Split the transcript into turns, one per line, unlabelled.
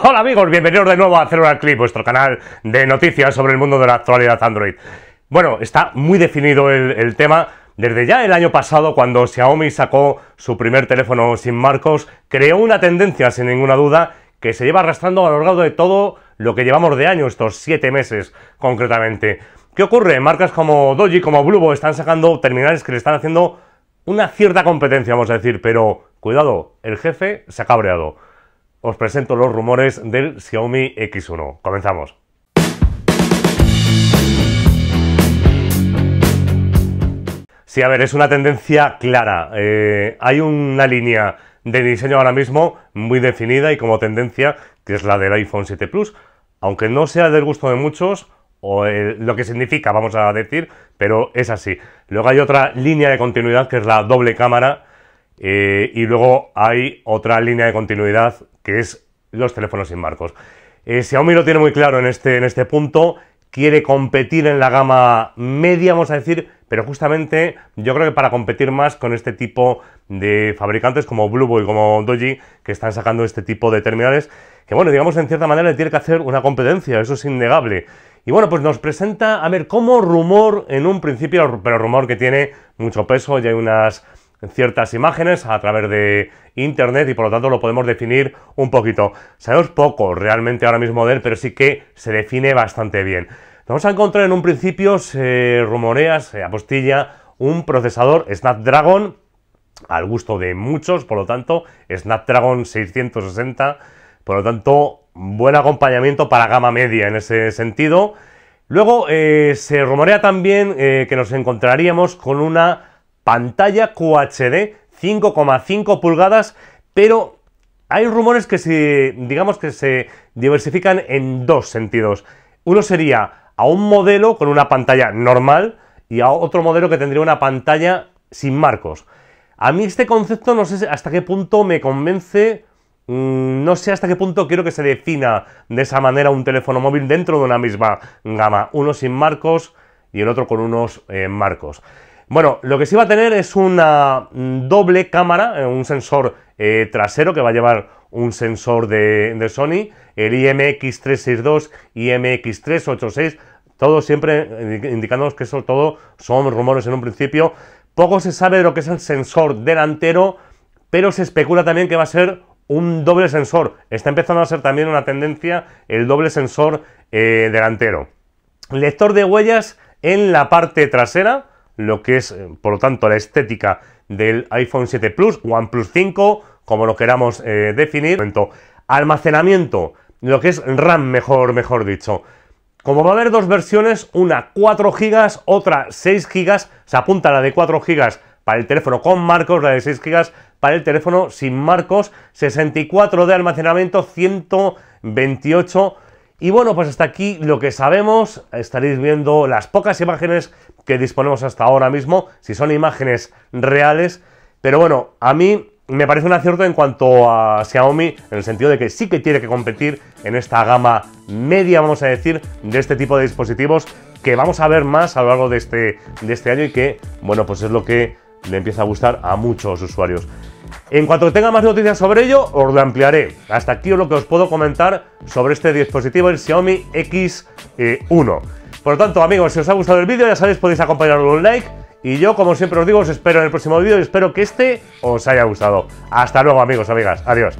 Hola amigos, bienvenidos de nuevo a Cellular Clip, vuestro canal de noticias sobre el mundo de la actualidad Android. Bueno, está muy definido el, tema. Desde ya el año pasado, cuando Xiaomi sacó su primer teléfono sin marcos, creó una tendencia, sin ninguna duda, que se lleva arrastrando a lo largo de todo lo que llevamos de año, estos siete meses concretamente. ¿Qué ocurre? Marcas como Doji, como Blubo, están sacando terminales que le están haciendo una cierta competencia, vamos a decir, pero cuidado, el jefe se ha cabreado os presento los rumores del Xiaomi X1. Comenzamos. Sí, a ver, es una tendencia clara. Eh, hay una línea de diseño ahora mismo muy definida y como tendencia, que es la del iPhone 7 Plus, aunque no sea del gusto de muchos, o eh, lo que significa, vamos a decir, pero es así. Luego hay otra línea de continuidad que es la doble cámara eh, y luego hay otra línea de continuidad que es los teléfonos sin marcos. Eh, Xiaomi lo tiene muy claro en este, en este punto, quiere competir en la gama media, vamos a decir, pero justamente yo creo que para competir más con este tipo de fabricantes como Blue Blueboy, como Doji, que están sacando este tipo de terminales, que bueno, digamos en cierta manera le tiene que hacer una competencia, eso es innegable. Y bueno, pues nos presenta, a ver, como rumor en un principio, pero rumor que tiene mucho peso, ya hay unas ciertas imágenes a través de internet y por lo tanto lo podemos definir un poquito. Sabemos poco realmente ahora mismo de él, pero sí que se define bastante bien. Vamos a encontrar en un principio, se rumorea, se apostilla un procesador Snapdragon al gusto de muchos, por lo tanto, Snapdragon 660, por lo tanto, buen acompañamiento para gama media en ese sentido. Luego eh, se rumorea también eh, que nos encontraríamos con una pantalla QHD 5,5 pulgadas, pero hay rumores que se, digamos que se diversifican en dos sentidos. Uno sería a un modelo con una pantalla normal y a otro modelo que tendría una pantalla sin marcos. A mí este concepto no sé hasta qué punto me convence, mm, no sé hasta qué punto quiero que se defina de esa manera un teléfono móvil dentro de una misma gama, uno sin marcos y el otro con unos eh, marcos. Bueno, lo que sí va a tener es una doble cámara, eh, un sensor eh, trasero que va a llevar un sensor de, Sony, el IMX362 IMX386, todo siempre indicándonos que eso todo son rumores en un principio. Poco se sabe de lo que es el sensor delantero, pero se especula también que va a ser un doble sensor. Está empezando a ser también una tendencia el doble sensor eh, delantero. Lector de huellas en la parte trasera, lo que es, eh, por lo tanto, la estética del iPhone 7 Plus, OnePlus 5, como lo queramos eh, definir. Almacenamiento, lo que es RAM, mejor, mejor dicho. Como va a haber dos versiones, una 4 GB, otra 6 GB, se apunta la de 4 GB para el teléfono con marcos, la de 6 GB para el teléfono sin marcos, 64 de almacenamiento, 128 y bueno, pues hasta aquí lo que sabemos. Estaréis viendo las pocas imágenes que disponemos hasta ahora mismo, si son imágenes reales. Pero bueno, a mí me parece un acierto en cuanto a Xiaomi, en el sentido de que sí que tiene que competir en esta gama media, vamos a decir, de este tipo de dispositivos que vamos a ver más a lo largo de este, de este año y que, bueno, pues es lo que le empieza a gustar a muchos usuarios. En cuanto tenga más noticias sobre ello, os lo ampliaré. Hasta aquí es lo que os puedo comentar sobre este dispositivo, el Xiaomi X1. Eh, Por lo tanto, amigos, si os ha gustado el vídeo, ya sabéis, podéis acompañarlo con un like. Y yo, como siempre os digo, os espero en el próximo vídeo y espero que este os haya gustado. Hasta luego, amigos, amigas. Adiós.